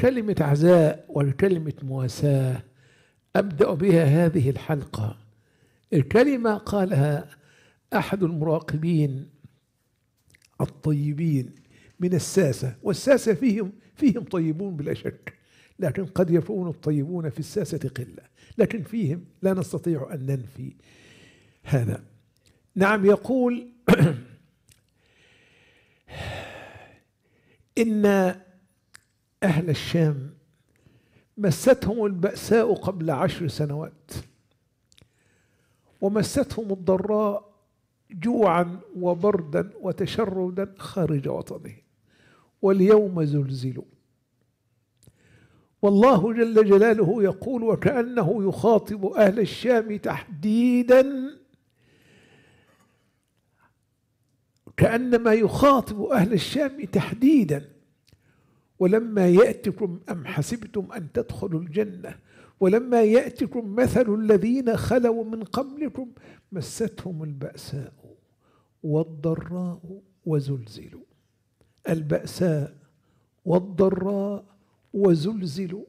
كلمة عزاء وكلمة مواساة أبدأ بها هذه الحلقة الكلمة قالها أحد المراقبين الطيبين من الساسة والساسة فيهم فيهم طيبون بلا شك لكن قد يكون الطيبون في الساسة قلة لكن فيهم لا نستطيع أن ننفي هذا نعم يقول إن أهل الشام مستهم البأساء قبل عشر سنوات ومستهم الضراء جوعا وبردا وتشردا خارج وطنه واليوم زلزلوا والله جل جلاله يقول وكأنه يخاطب أهل الشام تحديدا كأنما يخاطب أهل الشام تحديدا ولما يأتكم أم حسبتم أن تدخلوا الجنة ولما يأتكم مثل الذين خلوا من قبلكم مستهم البأساء والضراء وزلزلوا البأساء والضراء وزلزلوا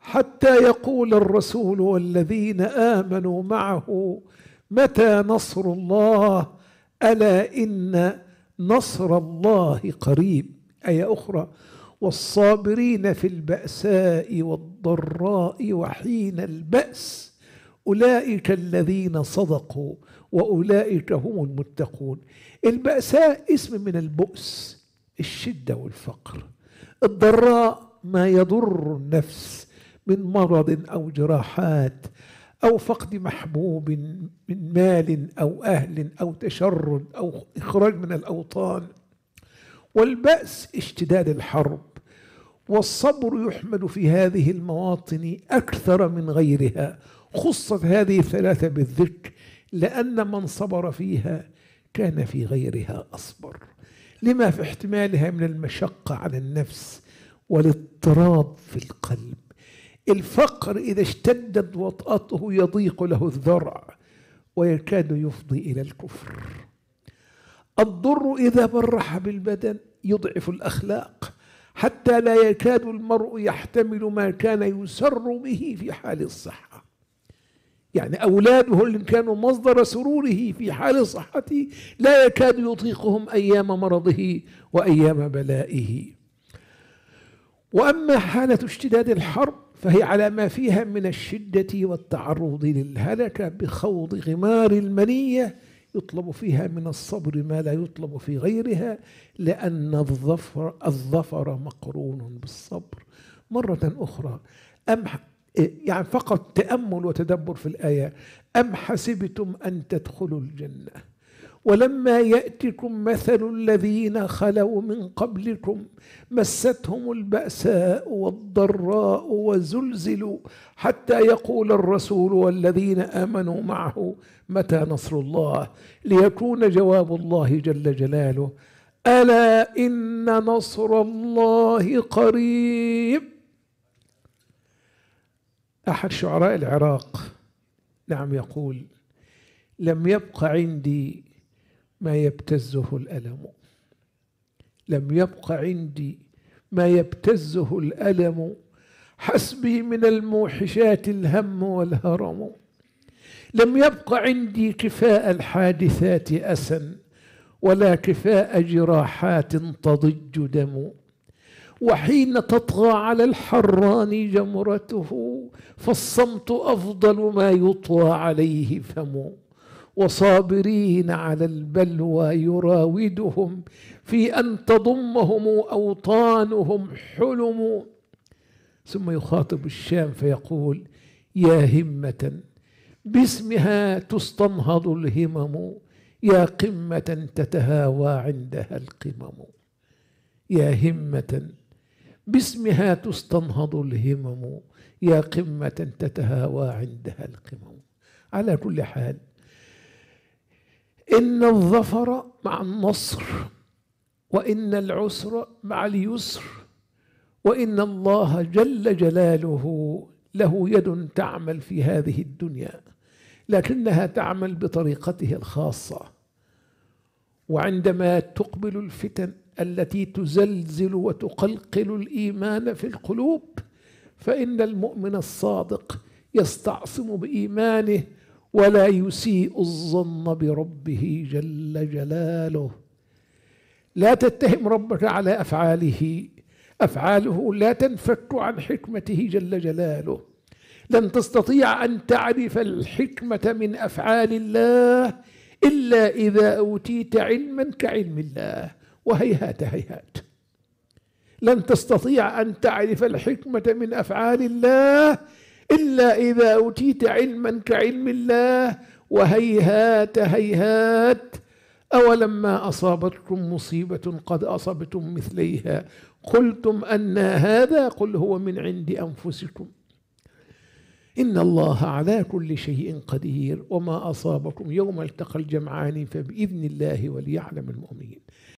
حتى يقول الرسول والذين آمنوا معه متى نصر الله ألا إن نصر الله قريب آية أخرى والصابرين في البأساء والضراء وحين البأس أولئك الذين صدقوا وأولئك هم المتقون البأساء اسم من البؤس الشدة والفقر الضراء ما يضر النفس من مرض أو جراحات أو فقد محبوب من مال أو أهل أو تشرد أو إخراج من الأوطان والبأس اشتداد الحرب والصبر يحمل في هذه المواطن أكثر من غيرها خصت هذه الثلاثة بالذكر لأن من صبر فيها كان في غيرها أصبر لما في احتمالها من المشقة على النفس والاضطراب في القلب الفقر إذا اشتدت وطأته يضيق له الذرع ويكاد يفضي إلى الكفر الضر إذا برح بالبدن يضعف الأخلاق حتى لا يكاد المرء يحتمل ما كان يسر به في حال الصحة يعني أولاده اللي كانوا مصدر سروره في حال صحته لا يكاد يطيقهم أيام مرضه وأيام بلائه وأما حالة اشتداد الحرب فهي على ما فيها من الشدة والتعرض للهلكة بخوض غمار المنية يطلب فيها من الصبر ما لا يطلب في غيرها لأن الظفر الظفر مقرون بالصبر مرة أخرى أم يعني فقط تأمل وتدبر في الآية أم حسبتم أن تدخلوا الجنة ولما يأتكم مثل الذين خلوا من قبلكم مستهم البأساء والضراء وزلزلوا حتى يقول الرسول والذين آمنوا معه متى نصر الله ليكون جواب الله جل جلاله ألا إن نصر الله قريب أحد شعراء العراق نعم يقول لم يبق عندي ما يبتزه الألم لم يبق عندي ما يبتزه الألم حسبي من الموحشات الهم والهرم لم يبق عندي كفاء الحادثات أسا ولا كفاء جراحات تضج دم وحين تطغى على الحران جمرته فالصمت أفضل ما يطوى عليه فمه وصابرين على البلوى يراودهم في ان تضمهم اوطانهم حلم ثم يخاطب الشام فيقول يا همه باسمها تستنهض الهمم يا قمه تتهاوى عندها القمم يا همه باسمها تستنهض الهمم يا قمه تتهاوى عندها القمم على كل حال إن الظفر مع النصر وإن العسر مع اليسر وإن الله جل جلاله له يد تعمل في هذه الدنيا لكنها تعمل بطريقته الخاصة وعندما تقبل الفتن التي تزلزل وتقلقل الإيمان في القلوب فإن المؤمن الصادق يستعصم بإيمانه ولا يسيء الظن بربه جل جلاله لا تتهم ربك على افعاله افعاله لا تنفك عن حكمته جل جلاله لن تستطيع ان تعرف الحكمه من افعال الله الا اذا اوتيت علما كعلم الله وهيهات هيهات لن تستطيع ان تعرف الحكمه من افعال الله إلا إذا أوتيت علما كعلم الله وهيهات هيهات أولما أصابتكم مصيبة قد أصبتم مثليها قلتم أن هذا قل هو من عند أنفسكم إن الله على كل شيء قدير وما أصابكم يوم التقى الجمعان فبإذن الله وليعلم المؤمنين